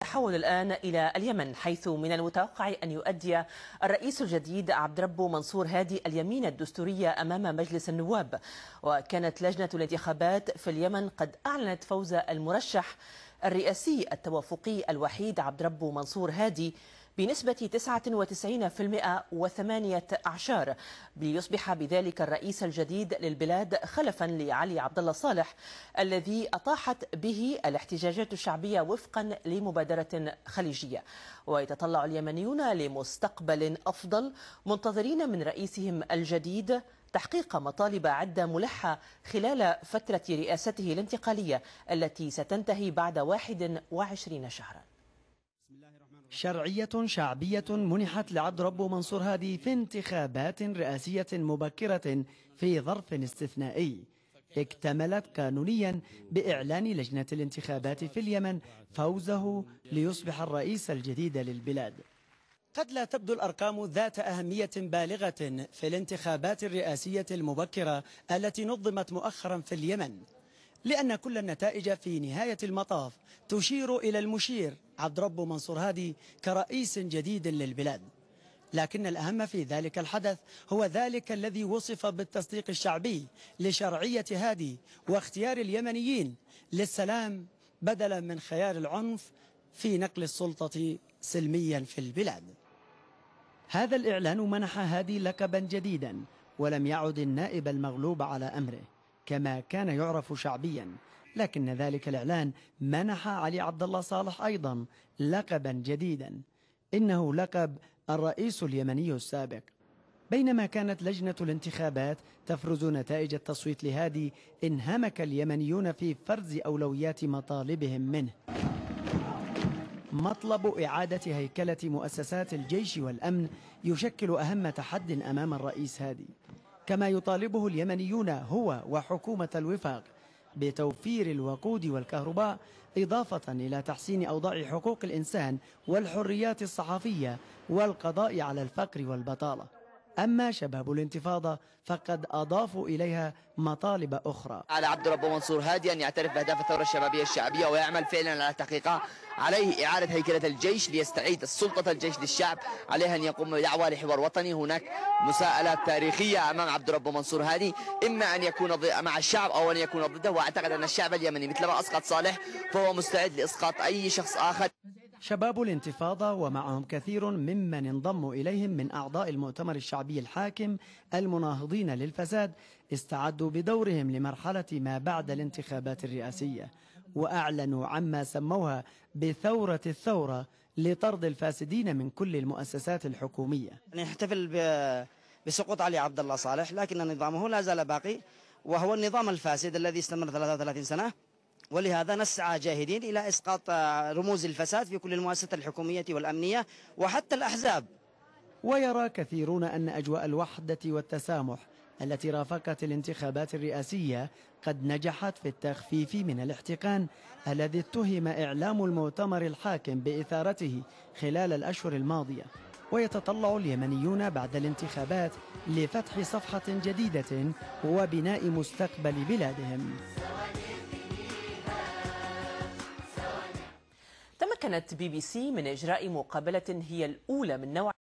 تحول الآن إلى اليمن حيث من المتوقع أن يؤدي الرئيس الجديد عبد ربه منصور هادي اليمين الدستورية أمام مجلس النواب وكانت لجنة الانتخابات في اليمن قد أعلنت فوز المرشح الرئاسي التوافقي الوحيد عبد ربه منصور هادي بنسبة 99% و8 أعشار ليصبح بذلك الرئيس الجديد للبلاد خلفا لعلي عبد الله صالح الذي أطاحت به الاحتجاجات الشعبية وفقا لمبادرة خليجية ويتطلع اليمنيون لمستقبل أفضل منتظرين من رئيسهم الجديد تحقيق مطالب عدة ملحة خلال فترة رئاسته الانتقالية التي ستنتهي بعد 21 شهراً شرعية شعبية منحت لعبد ربه منصور هادي في انتخابات رئاسية مبكرة في ظرف استثنائي اكتملت قانونيا بإعلان لجنة الانتخابات في اليمن فوزه ليصبح الرئيس الجديد للبلاد قد لا تبدو الأرقام ذات أهمية بالغة في الانتخابات الرئاسية المبكرة التي نظمت مؤخرا في اليمن لأن كل النتائج في نهاية المطاف تشير إلى المشير عبد رب منصور هادي كرئيس جديد للبلاد لكن الأهم في ذلك الحدث هو ذلك الذي وصف بالتصديق الشعبي لشرعية هادي واختيار اليمنيين للسلام بدلا من خيار العنف في نقل السلطة سلميا في البلاد هذا الإعلان منح هادي لقبا جديدا ولم يعد النائب المغلوب على أمره كما كان يعرف شعبيا لكن ذلك الإعلان منح علي عبد الله صالح أيضا لقبا جديدا إنه لقب الرئيس اليمني السابق بينما كانت لجنة الانتخابات تفرز نتائج التصويت لهادي انهمك اليمنيون في فرز أولويات مطالبهم منه مطلب إعادة هيكلة مؤسسات الجيش والأمن يشكل أهم تحد أمام الرئيس هادي كما يطالبه اليمنيون هو وحكومة الوفاق بتوفير الوقود والكهرباء إضافة إلى تحسين أوضاع حقوق الإنسان والحريات الصحفية والقضاء على الفقر والبطالة أما شباب الانتفاضة فقد أضافوا إليها مطالب أخرى على عبد الرب منصور هادي أن يعترف بأهداف الثورة الشبابية الشعبية ويعمل فعلا على تحقيقها عليه إعادة هيكلة الجيش ليستعيد السلطة الجيش للشعب عليه أن يقوم بدعوة لحوار وطني هناك مساءلات تاريخية أمام عبد الرب منصور هادي إما أن يكون مع الشعب أو أن يكون ضده وأعتقد أن الشعب اليمني مثلما أسقط صالح فهو مستعد لإسقاط أي شخص آخر شباب الانتفاضة ومعهم كثير ممن انضم إليهم من أعضاء المؤتمر الشعبي الحاكم المناهضين للفساد استعدوا بدورهم لمرحلة ما بعد الانتخابات الرئاسية وأعلنوا عما سموها بثورة الثورة لطرد الفاسدين من كل المؤسسات الحكومية نحتفل يعني بسقوط علي عبد الله صالح لكن نظامه لا زال باقي وهو النظام الفاسد الذي استمر 33 سنة ولهذا نسعى جاهدين إلى إسقاط آه، رموز الفساد في كل المؤسسات الحكومية والأمنية وحتى الأحزاب ويرى كثيرون أن أجواء الوحدة والتسامح التي رافقت الانتخابات الرئاسية قد نجحت في التخفيف من الاحتقان الذي اتهم إعلام المؤتمر الحاكم بإثارته خلال الأشهر الماضية ويتطلع اليمنيون بعد الانتخابات لفتح صفحة جديدة وبناء مستقبل بلادهم تمكنت بي بي سي من إجراء مقابلة هي الأولى من نوعها